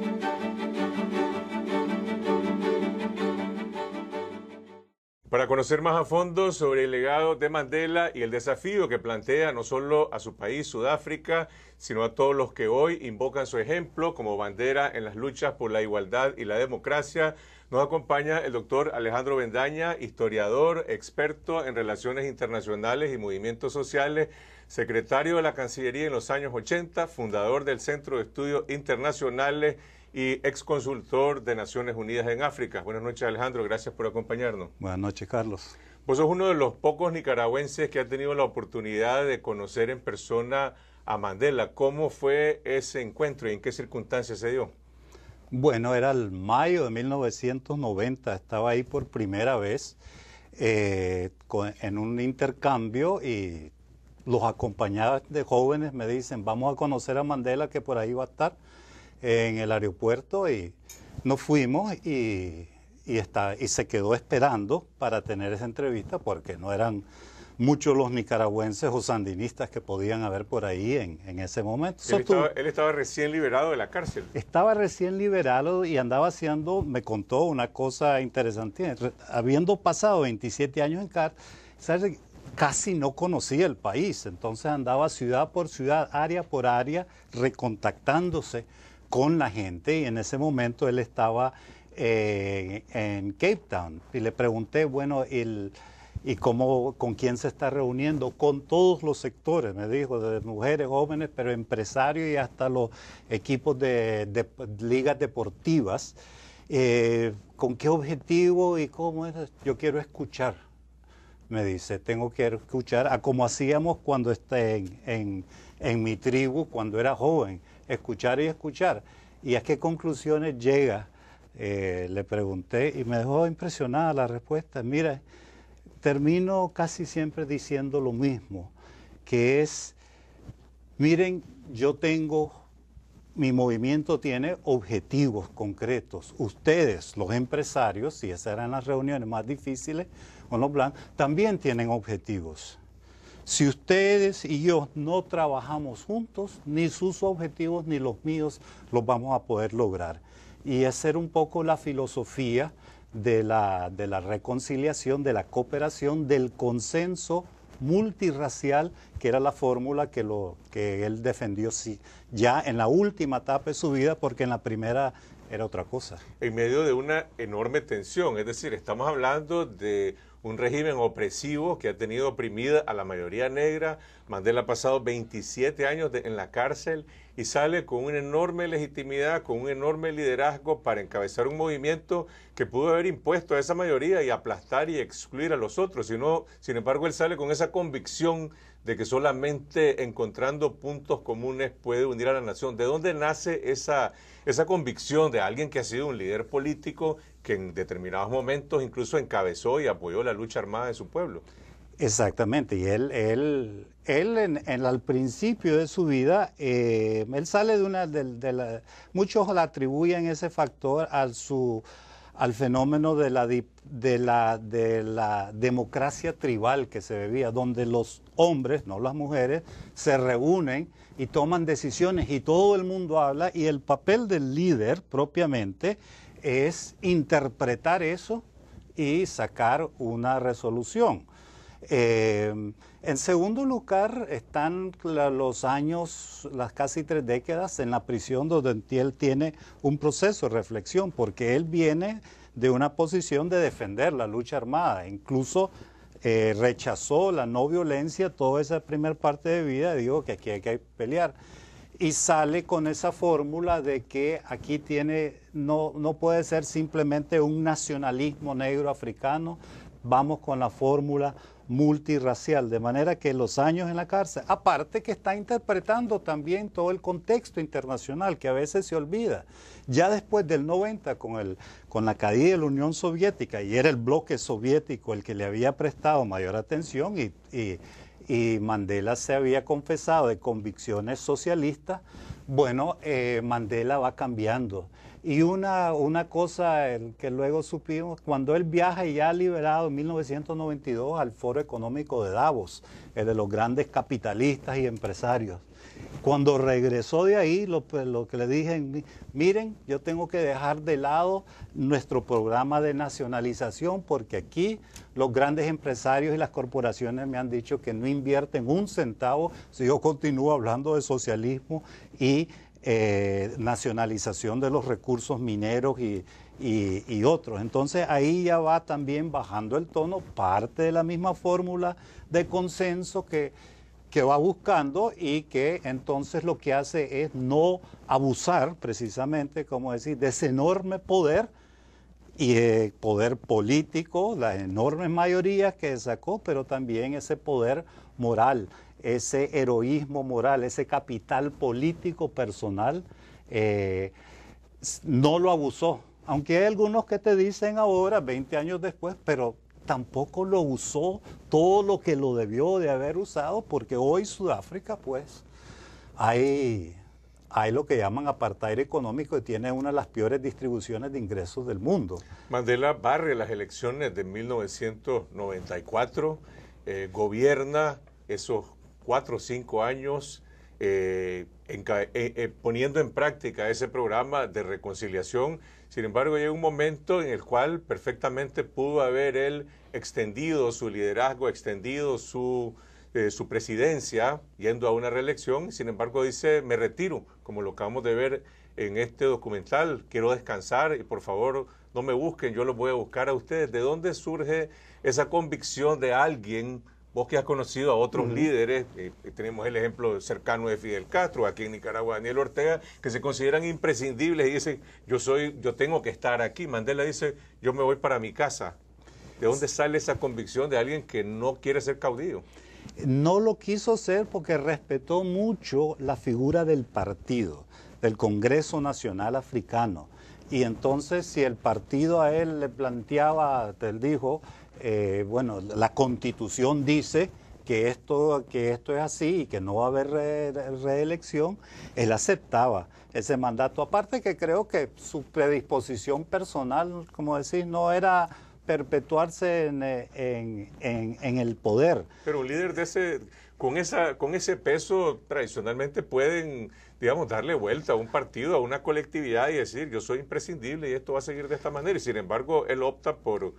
Thank you. Para conocer más a fondo sobre el legado de Mandela y el desafío que plantea no solo a su país, Sudáfrica, sino a todos los que hoy invocan su ejemplo como bandera en las luchas por la igualdad y la democracia, nos acompaña el doctor Alejandro Bendaña, historiador, experto en relaciones internacionales y movimientos sociales, secretario de la Cancillería en los años 80, fundador del Centro de Estudios Internacionales y ex-consultor de Naciones Unidas en África. Buenas noches, Alejandro. Gracias por acompañarnos. Buenas noches, Carlos. Vos sos uno de los pocos nicaragüenses que ha tenido la oportunidad de conocer en persona a Mandela. ¿Cómo fue ese encuentro y en qué circunstancias se dio? Bueno, era el mayo de 1990. Estaba ahí por primera vez eh, en un intercambio y los acompañados de jóvenes me dicen, vamos a conocer a Mandela que por ahí va a estar en el aeropuerto y nos fuimos y, está, y se quedó esperando para tener esa entrevista porque no eran muchos los nicaragüenses o sandinistas que podían haber por ahí en, ese momento. Él, estaba, recién liberado de la cárcel. Estaba recién liberado y andaba haciendo, me contó una cosa interesante, habiendo pasado 27 años en cárcel, casi no conocía el país, entonces andaba ciudad por ciudad, área por área, recontactándose con la gente y en ese momento él estaba eh, en Cape Town y le pregunté, bueno, ¿y cómo, con quién se está reuniendo? Con todos los sectores, me dijo, de mujeres, jóvenes, pero empresarios y hasta los equipos de, ligas deportivas. Eh, ¿Con qué objetivo y cómo es? Yo quiero escuchar, me dice, tengo que escuchar a como hacíamos cuando esté en mi tribu, cuando era joven escuchar y escuchar. ¿Y a qué conclusiones llega? Eh, le pregunté y me dejó impresionada la respuesta. Mira, termino casi siempre diciendo lo mismo, que es, miren, yo tengo, mi movimiento tiene objetivos concretos. Ustedes, los empresarios, y esas eran las reuniones más difíciles con los blancos, también tienen objetivos. Si ustedes y yo no trabajamos juntos, ni sus objetivos ni los míos los vamos a poder lograr. Y hacer un poco la filosofía de la, de la reconciliación, de la cooperación, del consenso multiracial, que era la fórmula que, lo, que él defendió sí, ya en la última etapa de su vida, porque en la primera era otra cosa. En medio de una enorme tensión, es decir, estamos hablando de un régimen opresivo que ha tenido oprimida a la mayoría negra. Mandela ha pasado 27 años en la cárcel y sale con una enorme legitimidad, con un enorme liderazgo para encabezar un movimiento que pudo haber impuesto a esa mayoría y aplastar y excluir a los otros. Sino, sin embargo, él sale con esa convicción de que solamente encontrando puntos comunes puede unir a la nación. ¿De dónde nace esa, esa convicción de alguien que ha sido un líder político que en determinados momentos incluso encabezó y apoyó la lucha armada de su pueblo? Exactamente, y él, él, al principio de su vida, eh, él sale de una, la, muchos le atribuyen ese factor al, su, al fenómeno de la, de, la, de la democracia tribal que se bebía, donde los hombres, no las mujeres, se reúnen y toman decisiones y todo el mundo habla y el papel del líder propiamente es interpretar eso y sacar una resolución. Em, en segundo lugar están los años, las casi tres décadas en la prisión donde él tiene un proceso de reflexión, porque él viene de una posición de defender la lucha armada, incluso eh, rechazó la no violencia toda esa primera parte de vida, dijo que aquí hay que pelear. Y sale con esa fórmula de que aquí tiene, no, no puede ser simplemente un nacionalismo negro africano, vamos con la fórmula multirracial, de manera que los años en la cárcel, aparte que está interpretando también todo el contexto internacional que a veces se olvida. Ya después del 90 con, con la caída de la Unión Soviética y era el bloque soviético el que le había prestado mayor atención y, y, Mandela se había confesado de convicciones socialistas, bueno, eh, Mandela va cambiando y una, una cosa que luego supimos, cuando él viaja y ya liberado en 1992 al Foro Económico de Davos, el de los grandes capitalistas y empresarios. Cuando regresó de ahí, lo, pues, lo que le dije, miren, yo tengo que dejar de lado nuestro programa de nacionalización porque aquí los grandes empresarios y las corporaciones me han dicho que no invierten un centavo si yo continúo hablando de socialismo y eh, nacionalización de los recursos mineros y, otros. Entonces ahí ya va también bajando el tono parte de la misma fórmula de consenso que, va buscando y que entonces lo que hace es no abusar precisamente, como decir, de ese enorme poder y eh, poder político, las enormes mayorías que sacó, pero también ese poder moral ese heroísmo moral, ese capital político personal, eh, no lo abusó. Aunque hay algunos que te dicen ahora, 20 años después, pero tampoco lo usó todo lo que lo debió de haber usado, porque hoy Sudáfrica, pues, hay, hay lo que llaman apartheid económico y tiene una de las peores distribuciones de ingresos del mundo. Mandela barre las elecciones de 1994, eh, gobierna esos cuatro o cinco años eh, eh, eh, poniendo en práctica ese programa de reconciliación. Sin embargo, llega un momento en el cual perfectamente pudo haber él extendido su liderazgo, extendido su, su presidencia, yendo a una reelección. Sin embargo, dice, me retiro, como lo acabamos de ver en este documental, quiero descansar y por favor no me busquen, yo los voy a buscar a ustedes. ¿De dónde surge esa convicción de alguien? Vos que has conocido a otros líderes, eh, eh, tenemos el ejemplo cercano de Fidel Castro, aquí en Nicaragua, Daniel Ortega, que se consideran imprescindibles y dicen, yo soy, yo tengo que estar aquí. Mandela dice, yo me voy para mi casa. ¿De dónde sale esa convicción de alguien que no quiere ser caudillo? No lo quiso ser porque respetó mucho la figura del partido, del Congreso Nacional Africano. Y entonces si el partido a él le planteaba, te dijo, eh, bueno, la constitución dice que esto, que esto es así y que no va a haber reelección, él aceptaba ese mandato. Aparte que creo que su predisposición personal, como decís, no era perpetuarse en, eh, el poder. Pero un líder de ese, con, esa, con ese peso tradicionalmente pueden, digamos, darle vuelta a un partido, a una colectividad y decir, yo soy imprescindible y esto va a seguir de esta manera. Y sin embargo, él opta por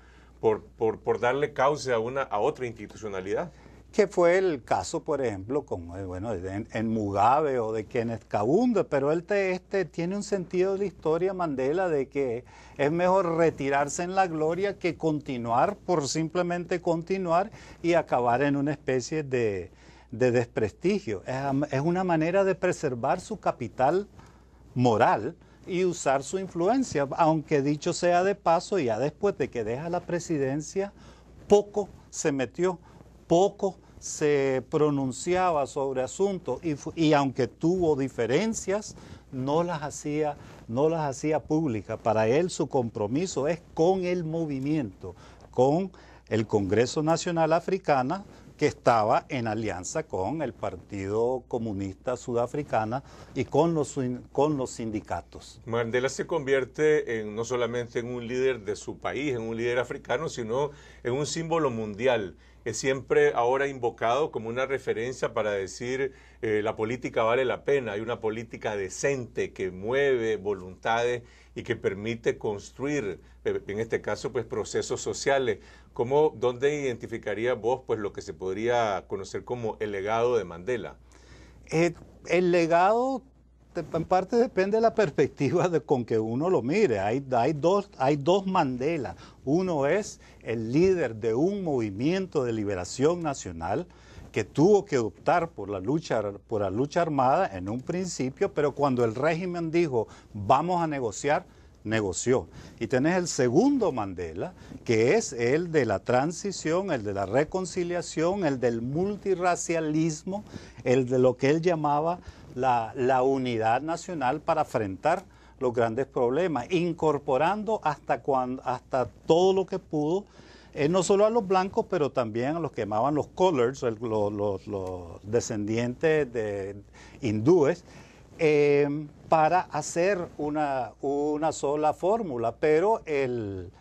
por, darle causa a, una, a otra institucionalidad. Que fue el caso, por ejemplo, con, eh, bueno, en, Mugabe o de Kenneth Kaunda, pero él este, tiene un sentido de historia, Mandela, de que es mejor retirarse en la gloria que continuar por simplemente continuar y acabar en una especie de, desprestigio. es una manera de preservar su capital moral y usar su influencia, aunque dicho sea de paso, ya después de que deja la presidencia, poco se metió, poco se pronunciaba sobre asuntos y, aunque tuvo diferencias, no las hacía, no las hacía públicas. Para él su compromiso es con el movimiento, con el Congreso Nacional Africana, que estaba en alianza con el Partido Comunista Sudafricana y con los, con los sindicatos. Mandela se convierte en, no solamente en un líder de su país, en un líder africano, sino en un símbolo mundial es siempre ahora invocado como una referencia para decir eh, la política vale la pena, hay una política decente que mueve voluntades y que permite construir, eh, en este caso, pues procesos sociales. ¿Dónde identificaría vos pues, lo que se podría conocer como el legado de Mandela? Eh, el legado en parte depende de la perspectiva de, con que uno lo mire. Hay, hay, dos, hay dos Mandela. Uno es el líder de un movimiento de liberación nacional que tuvo que optar por la lucha por la lucha armada en un principio, pero cuando el régimen dijo vamos a negociar, negoció. Y tenés el segundo Mandela, que es el de la transición, el de la reconciliación, el del multirracialismo, el de lo que él llamaba la, unidad nacional para enfrentar los grandes problemas, incorporando hasta, cuando, hasta todo lo que pudo, eh, no solo a los blancos, pero también a los que llamaban los colors, los, descendientes de hindúes, eh, para hacer una, una sola fórmula. Pero el,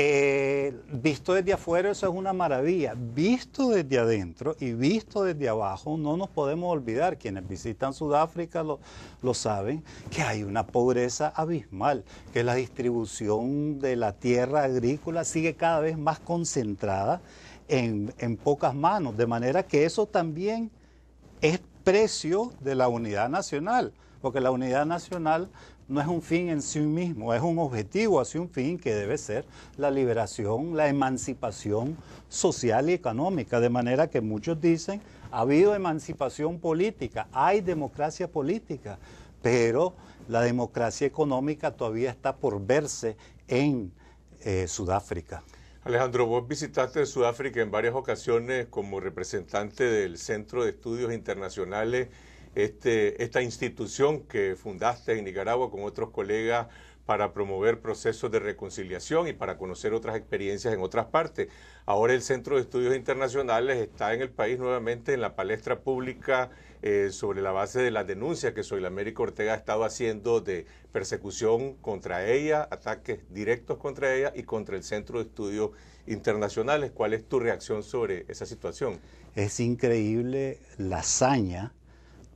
eh, visto desde afuera eso es una maravilla. Visto desde adentro y visto desde abajo, no nos podemos olvidar, quienes visitan Sudáfrica lo, saben, que hay una pobreza abismal, que la distribución de la tierra agrícola sigue cada vez más concentrada en, en pocas manos, de manera que eso también es precio de la unidad nacional, porque la unidad nacional no es un fin en sí mismo, es un objetivo hacia un fin que debe ser la liberación, la emancipación social y económica. De manera que muchos dicen, ha habido emancipación política, hay democracia política, pero la democracia económica todavía está por verse en eh, Sudáfrica. Alejandro, vos visitaste Sudáfrica en varias ocasiones como representante del Centro de Estudios Internacionales este, esta institución que fundaste en Nicaragua con otros colegas para promover procesos de reconciliación y para conocer otras experiencias en otras partes. Ahora el Centro de Estudios Internacionales está en el país nuevamente en la palestra pública eh, sobre la base de las denuncias que Soy la América Ortega ha estado haciendo de persecución contra ella, ataques directos contra ella y contra el Centro de Estudios Internacionales. ¿Cuál es tu reacción sobre esa situación? Es increíble la hazaña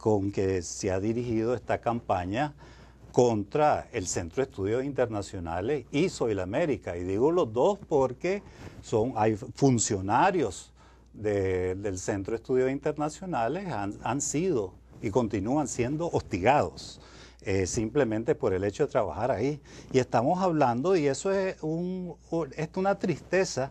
con que se ha dirigido esta campaña contra el Centro de Estudios Internacionales y Soy la América. Y digo los dos porque son, hay funcionarios del Centro de Estudios Internacionales han, han sido y continúan siendo hostigados eh, simplemente por el hecho de trabajar ahí. Y estamos hablando, y eso es, un, es una tristeza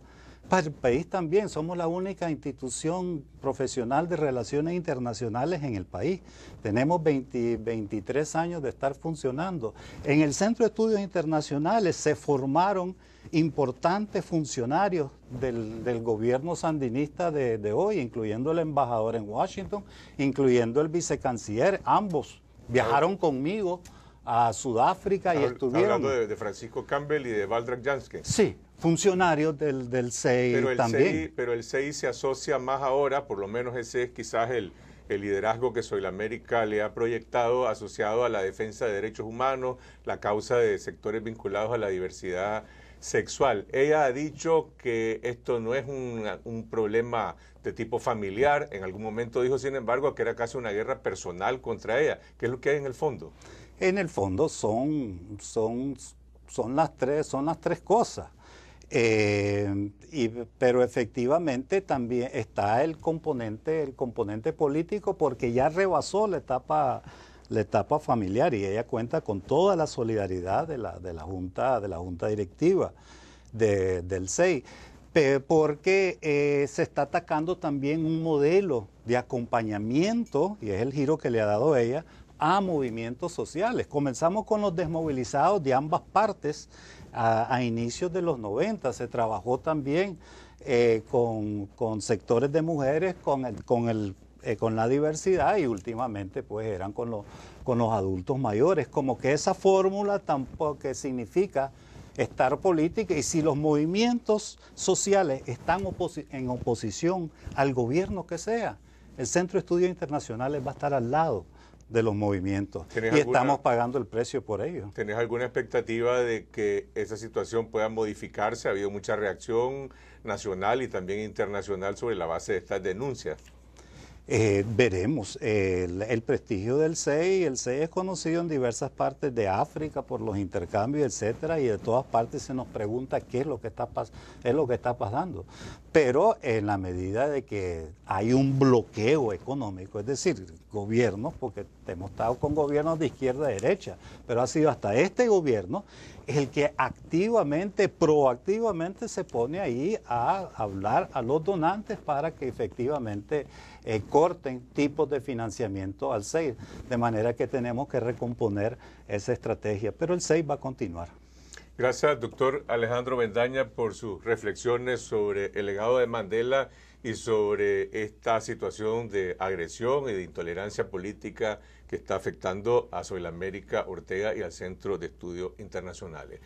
país también somos la única institución profesional de relaciones internacionales en el país. Tenemos 20, 23 años de estar funcionando. En el Centro de Estudios Internacionales se formaron importantes funcionarios del, gobierno sandinista de, hoy, incluyendo el embajador en Washington, incluyendo el vicecanciller, ambos viajaron conmigo a Sudáfrica y estuvieron. Hablando de, Francisco Campbell y de Valdrak Jansky. Sí, funcionarios del, CEI pero el también. pero el CEI se asocia más ahora, por lo menos ese es quizás el, liderazgo que Soy la América le ha proyectado asociado a la defensa de derechos humanos, la causa de sectores vinculados a la diversidad sexual. Ella ha dicho que esto no es un, problema de tipo familiar. En algún momento dijo, sin embargo, que era casi una guerra personal contra ella. ¿Qué es lo que hay en el fondo? En el fondo son, son, son, las, tres, son las tres cosas. Eh, y, pero efectivamente también está el componente, el componente político porque ya rebasó la etapa, la etapa familiar y ella cuenta con toda la solidaridad de la, junta, de la junta directiva del SEI porque eh, se está atacando también un modelo de acompañamiento, y es el giro que le ha dado ella, a movimientos sociales. Comenzamos con los desmovilizados de ambas partes a, inicios de los 90. Se trabajó también eh, con, sectores de mujeres, con, con, el, eh, con la diversidad y últimamente pues eran con, los, con los adultos mayores. Como que esa fórmula tampoco significa estar política y si los movimientos sociales están en oposición al gobierno que sea, el Centro de Estudios Internacionales va a estar al lado de los movimientos. Y estamos pagando el precio por ello. ¿Tenés alguna expectativa de que esa situación pueda modificarse? Ha habido mucha reacción nacional y también internacional sobre la base de estas denuncias. Eh, veremos el, prestigio del CEI. El CEI es conocido en diversas partes de África por los intercambios, etcétera, y de todas partes se nos pregunta qué es lo que está, es lo que está pasando. Pero en la medida de que hay un bloqueo económico, es decir, gobiernos, porque hemos estado con gobiernos de izquierda a derecha, pero ha sido hasta este gobierno el que activamente, proactivamente se pone ahí a hablar a los donantes para que efectivamente eh, corten tipos de financiamiento al SEI, de manera que tenemos que recomponer esa estrategia, pero el SEI va a continuar. Gracias, doctor Alejandro Bendaña, por sus reflexiones sobre el legado de Mandela y sobre esta situación de agresión y de intolerancia política que está afectando a Soilamérica Ortega y al Centro de Estudios Internacionales.